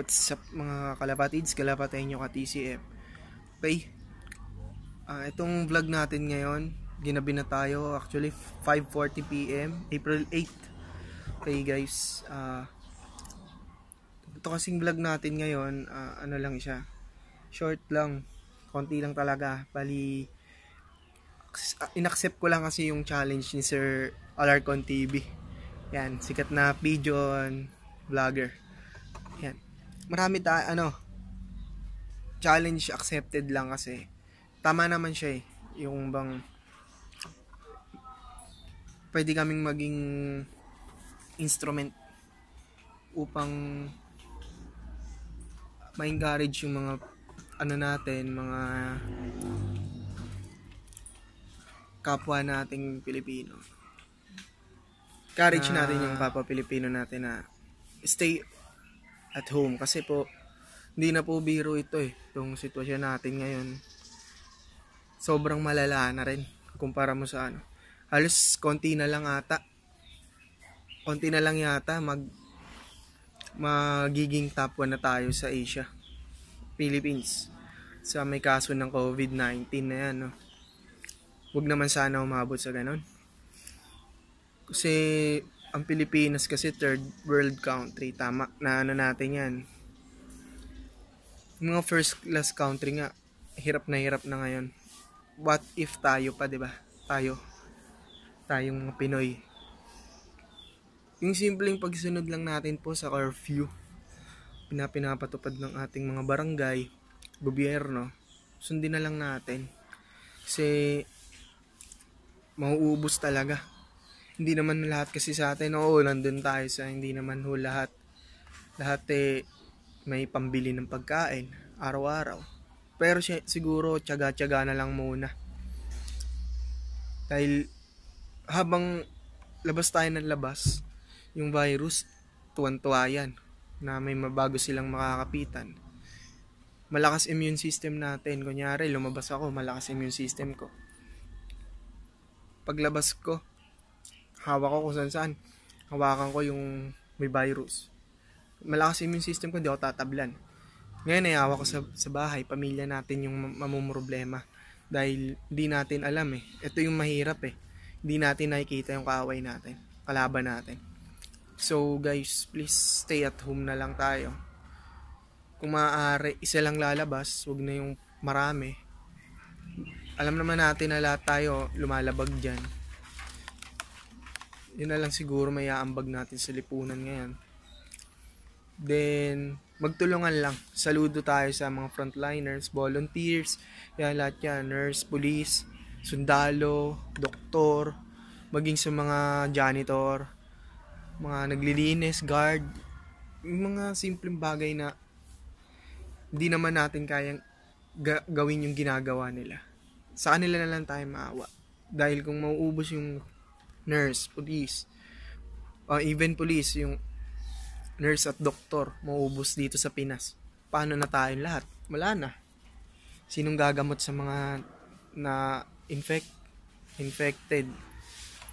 what's up mga kalapatids, kalapatay nyo ka TCF Okay, uh, itong vlog natin ngayon, ginabi na tayo, actually 5.40pm, April 8 Okay guys, uh, ito kasing vlog natin ngayon, uh, ano lang siya, short lang, konti lang talaga, bali inaccept ko lang kasi yung challenge ni Sir Alarcon TV yan, sikat na pigeon vlogger yan marami ta ano challenge accepted lang kasi tama naman siya eh yung bang pwede kaming maging instrument upang ma-encourage yung mga ano natin, mga kapwa nating Pilipino. Encourage uh, natin yung papa Pilipino natin na stay at home kasi po hindi na po biro ito eh itong sitwasyon natin ngayon sobrang malala na rin kumpara mo sa ano halos konti na lang ata konti na lang yata mag magiging top 1 na tayo sa Asia Philippines sa may kaso ng COVID-19 na yan no? wag naman sana umabot sa ganun kasi ang Pilipinas kasi third world country. Tama, na ano natin yan. Mga first class country nga, hirap na hirap na ngayon. What if tayo pa, di ba? Tayo. Tayong mga Pinoy. Yung simpleng pagsunod lang natin po sa curfew pinapinapatupad ng ating mga barangay, gobyerno, sundin na lang natin. Kasi mauubos talaga hindi naman lahat kasi sa atin, oo, nandun tayo sa hindi naman ho lahat. Lahat eh, may pambili ng pagkain, araw-araw. Pero siguro, tiyaga-tiyaga na lang muna. Dahil, habang labas tayo ng labas, yung virus, tuwan-tuwa yan na may mabago silang makakapitan. Malakas immune system natin. Kunyari, lumabas ako, malakas immune system ko. Paglabas ko, hawak ko kung saan saan. Hawakan ko yung may virus. Malakas immune system ko, hindi ako tatablan. Ngayon ay hawak ko sa, sa bahay, pamilya natin yung mamumroblema. Dahil hindi natin alam eh. Ito yung mahirap eh. Hindi natin nakikita yung kaaway natin. Kalaban natin. So guys, please stay at home na lang tayo. Kung maaari, isa lang lalabas. Huwag na yung marami alam naman natin na lahat tayo lumalabag dyan. Yun na lang siguro may aambag natin sa lipunan ngayon. Then, magtulungan lang. Saludo tayo sa mga frontliners, volunteers, yan lahat yan, nurse, police, sundalo, doktor, maging sa mga janitor, mga naglilinis, guard, mga simpleng bagay na hindi naman natin kayang ga- gawin yung ginagawa nila. Sa kanila na lang tayo maawa. Dahil kung mauubos yung nurse, police, uh, even police, yung nurse at doktor, maubos dito sa Pinas. Paano na tayong lahat? Wala na. Sinong gagamot sa mga na infect, infected?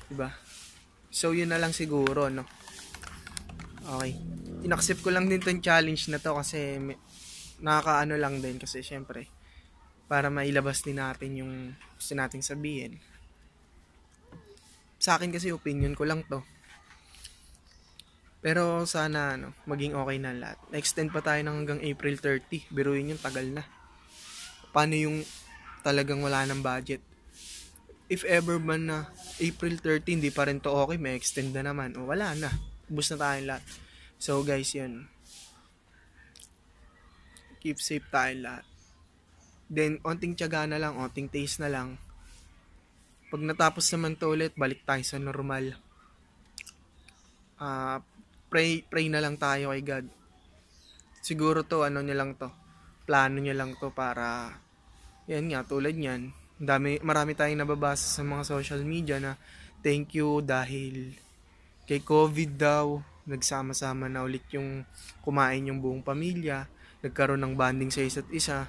Diba? So, yun na lang siguro, no? Okay. Inaccept ko lang din tong challenge na to kasi may, nakakaano lang din kasi syempre para mailabas din natin yung gusto nating sabihin sa akin kasi opinion ko lang to. Pero sana ano, maging okay na lahat. Extend pa tayo ng hanggang April 30. Biruin yung tagal na. Paano yung talagang wala ng budget? If ever man na April 13, hindi pa rin to okay, may extend na naman. O wala na. Ubus na tayo lahat. So guys, yun. Keep safe tayo lahat. Then, onting tiyaga na lang, onting taste na lang pag natapos naman to ulit, balik tayo sa normal. Uh, pray, pray na lang tayo kay God. Siguro to, ano niya lang to. Plano niya lang to para, yan nga, tulad niyan. Dami, marami tayong nababasa sa mga social media na thank you dahil kay COVID daw, nagsama-sama na ulit yung kumain yung buong pamilya, nagkaroon ng bonding sa isa't isa.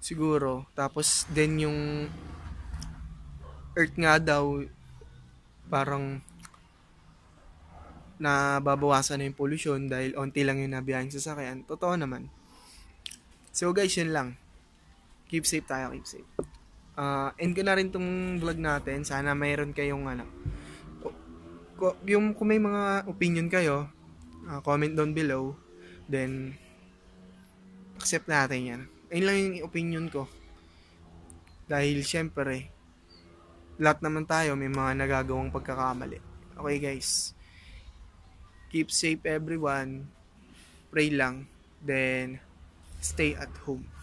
Siguro, tapos then yung Earth nga daw, parang nababawasan na yung pollution dahil onti lang yung nabiyahing sasakyan. Totoo naman. So guys, yun lang. Keep safe tayo, keep safe. Uh, end ko na rin tong vlog natin. Sana mayroon kayong ano. Yung kung may mga opinion kayo, uh, comment down below. Then, accept natin yan. Ayun lang yung opinion ko. Dahil syempre, lahat naman tayo may mga nagagawang pagkakamali. Okay guys. Keep safe everyone. Pray lang. Then, stay at home.